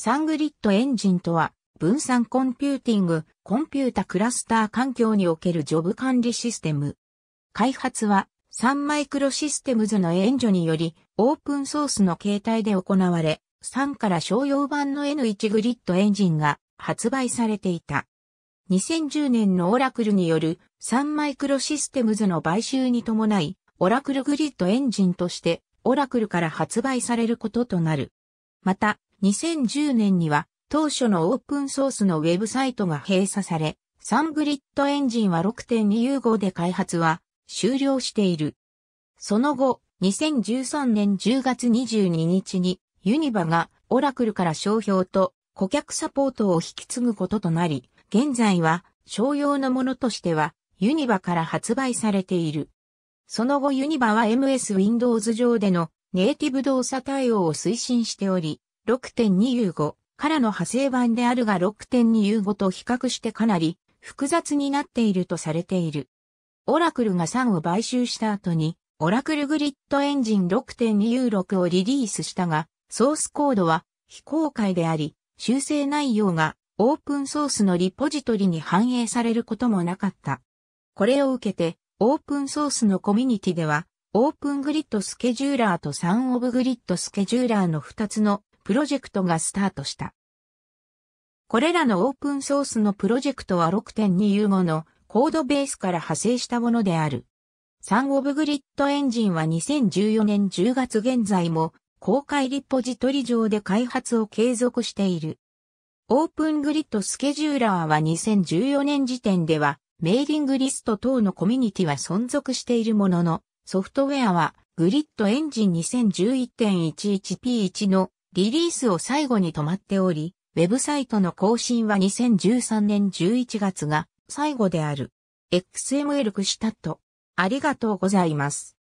サングリッドエンジンとは、分散コンピューティング、コンピュータクラスター環境におけるジョブ管理システム。開発は、サンマイクロシステムズの援助により、オープンソースの形態で行われ、3から商用版の N1 グリッドエンジンが発売されていた。2010年のオラクルによるサンマイクロシステムズの買収に伴い、オラクルグリッドエンジンとして、オラクルから発売されることとなる。また、2010年には当初のオープンソースのウェブサイトが閉鎖され、サングリッドエンジンは6.2融合で開発は終了している。その後、2013年10月22日にユニバがオラクルから商標と顧客サポートを引き継ぐこととなり、現在は商用のものとしてはユニバから発売されている。その後ユニバは MS Windows 上でのネイティブ動作対応を推進しており、6.2ユーからの派生版であるが6.2ユーと比較してかなり複雑になっているとされている。オラクルが3を買収した後に、オラクルグリッドエンジン6.2ユ6をリリースしたが、ソースコードは非公開であり、修正内容がオープンソースのリポジトリに反映されることもなかった。これを受けて、オープンソースのコミュニティでは、オープングリッドスケジューラーとサンオブグリッドスケジューラーの2つのプロジェクトがスタートした。これらのオープンソースのプロジェクトは6.2ユーモのコードベースから派生したものである。サンオブグリッドエンジンは2014年10月現在も公開リポジトリ上で開発を継続している。オープングリッドスケジューラーは2014年時点ではメーリングリスト等のコミュニティは存続しているものの、ソフトウェアはグリッドエンジン 2011.11p1 のリリースを最後に止まっており、ウェブサイトの更新は2013年11月が最後である。XML クシタット。ありがとうございます。